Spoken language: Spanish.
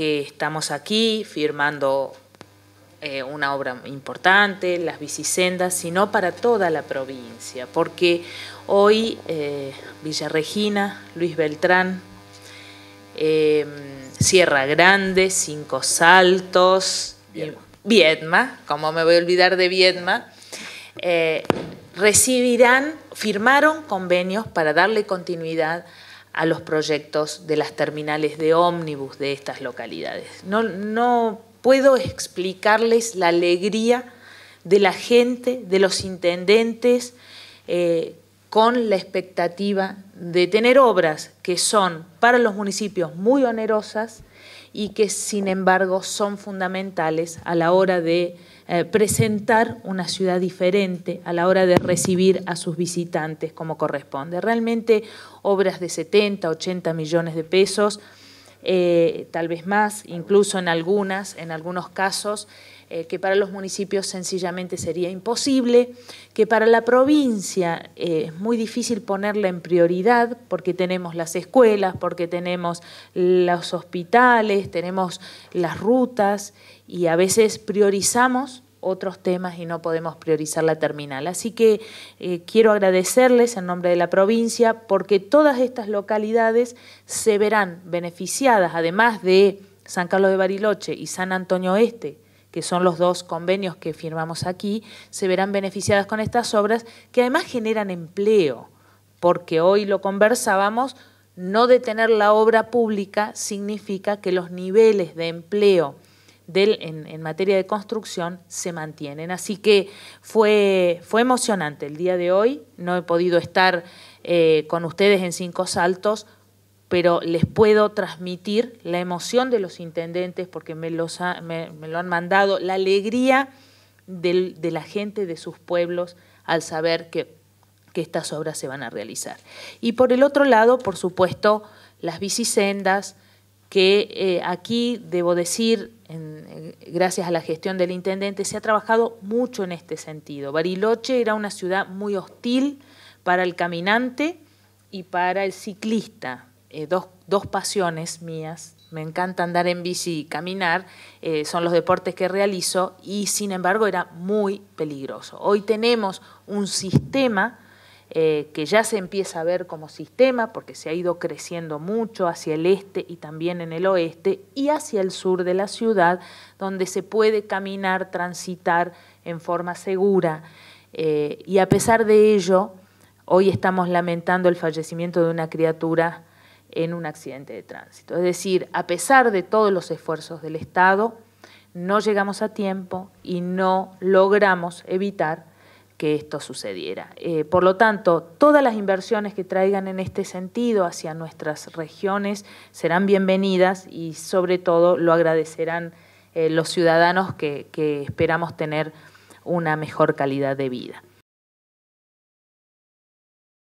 que estamos aquí firmando eh, una obra importante, las bicisendas, sino para toda la provincia, porque hoy eh, Villa Luis Beltrán, eh, Sierra Grande, Cinco Saltos, Viedma. como me voy a olvidar de Viedma, eh, recibirán, firmaron convenios para darle continuidad a los proyectos de las terminales de ómnibus de estas localidades. No, no puedo explicarles la alegría de la gente, de los intendentes, eh, con la expectativa de tener obras que son para los municipios muy onerosas y que sin embargo son fundamentales a la hora de eh, presentar una ciudad diferente, a la hora de recibir a sus visitantes como corresponde. Realmente obras de 70, 80 millones de pesos eh, tal vez más, incluso en algunas, en algunos casos, eh, que para los municipios sencillamente sería imposible, que para la provincia eh, es muy difícil ponerla en prioridad porque tenemos las escuelas, porque tenemos los hospitales, tenemos las rutas y a veces priorizamos otros temas y no podemos priorizar la terminal. Así que eh, quiero agradecerles en nombre de la provincia porque todas estas localidades se verán beneficiadas, además de San Carlos de Bariloche y San Antonio Este, que son los dos convenios que firmamos aquí, se verán beneficiadas con estas obras que además generan empleo, porque hoy lo conversábamos, no detener la obra pública significa que los niveles de empleo en, materia de construcción se mantienen. Así que fue, fue emocionante el día de hoy, no he podido estar eh, con ustedes en cinco saltos, pero les puedo transmitir la emoción de los intendentes porque me, los lo han mandado, la alegría de la gente de sus pueblos al saber que, estas obras se van a realizar. Y por el otro lado, por supuesto, las bicisendas, que eh, aquí debo decir gracias a la gestión del intendente, se ha trabajado mucho en este sentido. Bariloche era una ciudad muy hostil para el caminante y para el ciclista, eh, dos, pasiones mías. Me encanta andar en bici y caminar, eh, son los deportes que realizo y sin embargo era muy peligroso. Hoy tenemos un sistema eh, que ya se empieza a ver como sistema, porque se ha ido creciendo mucho hacia el este y también en el oeste, y hacia el sur de la ciudad, donde se puede caminar, transitar en forma segura. Eh, y a pesar de ello, hoy estamos lamentando el fallecimiento de una criatura en un accidente de tránsito. Es decir, a pesar de todos los esfuerzos del Estado, no llegamos a tiempo y no logramos evitar que esto sucediera. Eh, por lo tanto, todas las inversiones que traigan en este sentido hacia nuestras regiones serán bienvenidas y sobre todo lo agradecerán eh, los ciudadanos que esperamos tener una mejor calidad de vida.